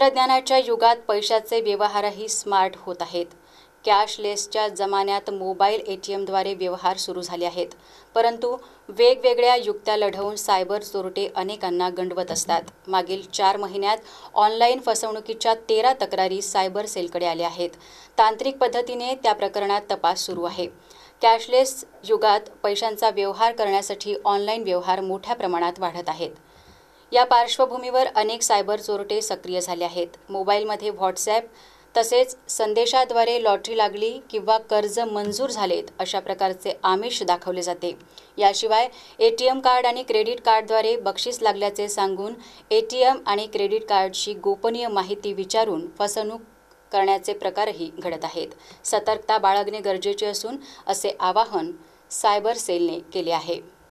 तंत्रज्ञानाच्या युगात पैशाचे व्यवहारही स्मार्ट होत आहेत कॅशलेसच्या जमान्यात मोबाईल ए टी एमद्वारे व्यवहार सुरू झाले आहेत परंतु वेगवेगळ्या युक्त्या लढवून सायबर चोरटे अनेकांना गंडवत असतात मागील चार महिन्यात ऑनलाईन फसवणुकीच्या तेरा तक्रारी सायबर सेलकडे आल्या आहेत तांत्रिक पद्धतीने त्या प्रकरणात तपास सुरू आहे कॅशलेस युगात पैशांचा व्यवहार करण्यासाठी ऑनलाईन व्यवहार मोठ्या प्रमाणात वाढत आहेत या पार्श्वभूमीवर अनेक सायबर चोरटे सक्रिय झाले आहेत मोबाईलमध्ये व्हॉट्सॲप तसेच संदेशाद्वारे लॉटरी लागली किंवा कर्ज मंजूर झालेत अशा प्रकारचे आमिष दाखवले जाते याशिवाय ए टी एम कार्ड आणि क्रेडिट कार्डद्वारे बक्षीस लागल्याचे सांगून ए टी एम आणि क्रेडिट कार्डची गोपनीय माहिती विचारून फसवणूक करण्याचे प्रकारही घडत आहेत सतर्कता बाळगणे गरजेचे असून असे आवाहन सायबर सेलने केले आहे